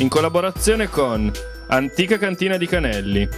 in collaborazione con Antica Cantina di Canelli.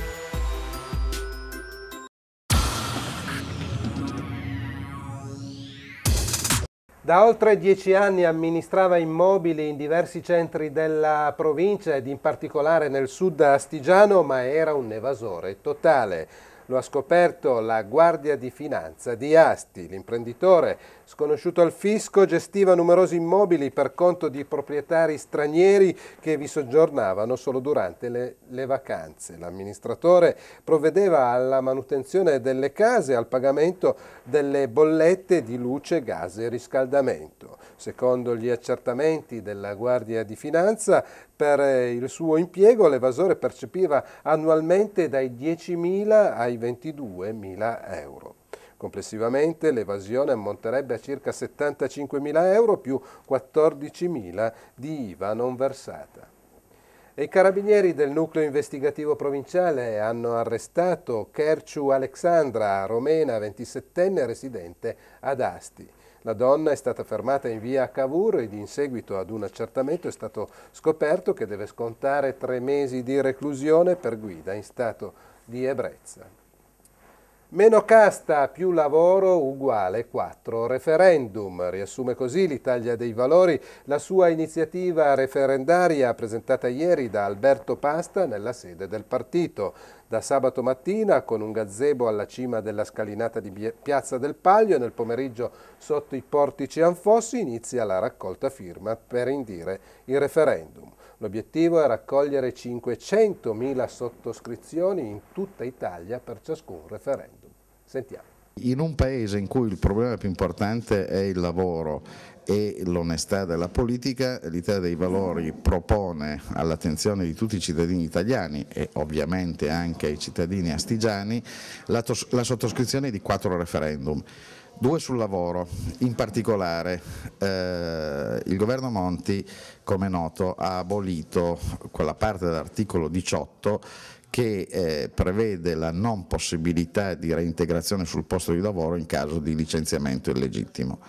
Da oltre dieci anni amministrava immobili in diversi centri della provincia ed in particolare nel sud astigiano, ma era un evasore totale. Lo ha scoperto la Guardia di Finanza di Asti. L'imprenditore, sconosciuto al fisco, gestiva numerosi immobili per conto di proprietari stranieri che vi soggiornavano solo durante le, le vacanze. L'amministratore provvedeva alla manutenzione delle case e al pagamento delle bollette di luce, gas e riscaldamento. Secondo gli accertamenti della Guardia di Finanza, per eh, il suo impiego l'evasore percepiva annualmente dai 10.000 ai 22.000 euro. Complessivamente l'evasione ammonterebbe a circa 75.000 euro più 14.000 di IVA non versata. I carabinieri del nucleo investigativo provinciale hanno arrestato Kerciu Alexandra, romena 27enne residente ad Asti. La donna è stata fermata in via Cavour ed in seguito ad un accertamento è stato scoperto che deve scontare tre mesi di reclusione per guida in stato di ebbrezza. Meno casta, più lavoro, uguale 4. Referendum. Riassume così l'Italia dei Valori la sua iniziativa referendaria presentata ieri da Alberto Pasta nella sede del partito. Da sabato mattina con un gazebo alla cima della scalinata di Piazza del Paglio e nel pomeriggio sotto i portici anfossi inizia la raccolta firma per indire il referendum. L'obiettivo è raccogliere 500.000 sottoscrizioni in tutta Italia per ciascun referendum. Sentiamo. In un paese in cui il problema più importante è il lavoro e l'onestà della politica, l'Italia dei Valori propone all'attenzione di tutti i cittadini italiani e ovviamente anche ai cittadini astigiani la, la sottoscrizione di quattro referendum. Due sul lavoro, in particolare eh, il governo Monti, come noto, ha abolito quella parte dell'articolo 18 che eh, prevede la non possibilità di reintegrazione sul posto di lavoro in caso di licenziamento illegittimo.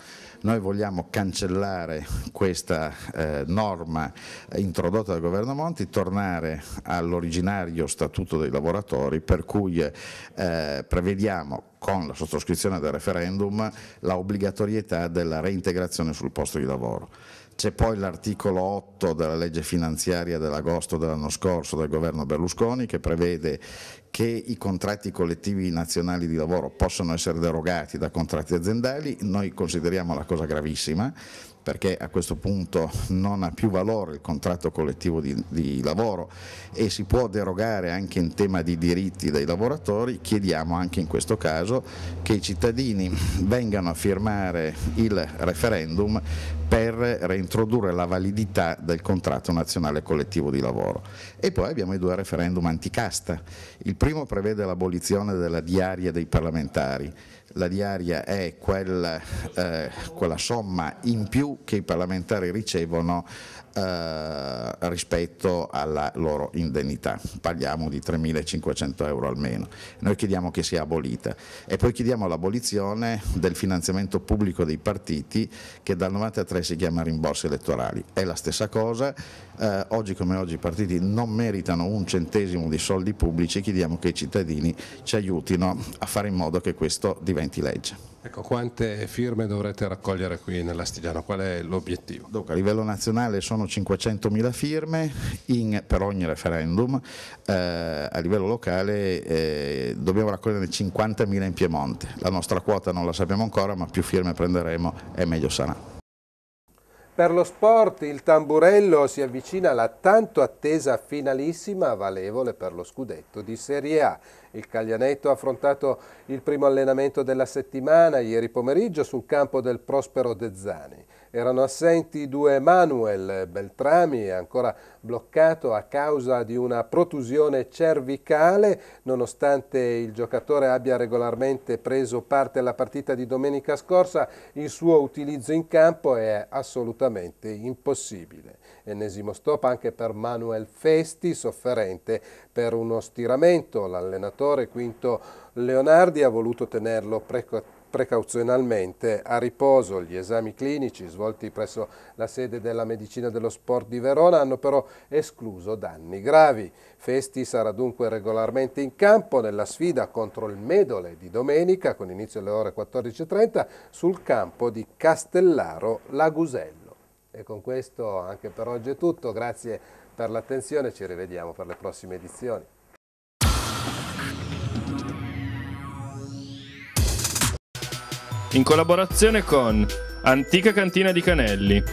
Noi vogliamo cancellare questa eh, norma introdotta dal governo Monti, tornare all'originario statuto dei lavoratori per cui eh, prevediamo con la sottoscrizione del referendum la obbligatorietà della reintegrazione sul posto di lavoro. C'è poi l'articolo 8 della legge finanziaria dell'agosto dell'anno scorso del governo Berlusconi che prevede che i contratti collettivi nazionali di lavoro possano essere derogati da contratti aziendali, noi consideriamo la cosa gravissima perché a questo punto non ha più valore il contratto collettivo di, di, lavoro e si può derogare anche in tema di diritti dei lavoratori, chiediamo anche in questo caso che i cittadini vengano a firmare il referendum per reintrodurre la validità del contratto nazionale collettivo di lavoro. E poi abbiamo i due referendum anticasta. Il primo prevede l'abolizione della diaria dei parlamentari. La diaria è quella, eh, quella somma in più che i parlamentari ricevono eh, rispetto alla loro indennità, parliamo di 3.500 euro almeno. Noi chiediamo che sia abolita e poi chiediamo l'abolizione del finanziamento pubblico dei partiti che dal 93 si chiama rimborsi elettorali, è la stessa cosa, eh, oggi come oggi i partiti non meritano un centesimo di soldi pubblici, chiediamo che i cittadini ci aiutino a fare in modo che questo diventi legge. Ecco, quante firme dovrete raccogliere qui nell'Astigliano? Qual è l'obiettivo? a livello nazionale sono sono 500.000 firme in, per ogni referendum, eh, a livello locale eh, dobbiamo raccogliere 50.000 in Piemonte, la nostra quota non la sappiamo ancora ma più firme prenderemo e meglio sarà. Per lo sport il tamburello si avvicina alla tanto attesa finalissima valevole per lo scudetto di Serie A. Il Caglianetto ha affrontato il primo allenamento della settimana ieri pomeriggio sul campo del Prospero Dezzani. Erano assenti due Manuel Beltrami, ancora bloccato a causa di una protusione cervicale, nonostante il giocatore abbia regolarmente preso parte alla partita di domenica scorsa, il suo utilizzo in campo è assolutamente impossibile. Ennesimo stop anche per Manuel Festi, sofferente per uno stiramento. L'allenatore Quinto Leonardi ha voluto tenerlo precoce precauzionalmente a riposo gli esami clinici svolti presso la sede della medicina dello sport di Verona hanno però escluso danni gravi. Festi sarà dunque regolarmente in campo nella sfida contro il Medole di domenica con inizio alle ore 14.30 sul campo di Castellaro Lagusello. E con questo anche per oggi è tutto, grazie per l'attenzione, ci rivediamo per le prossime edizioni. in collaborazione con Antica Cantina di Canelli,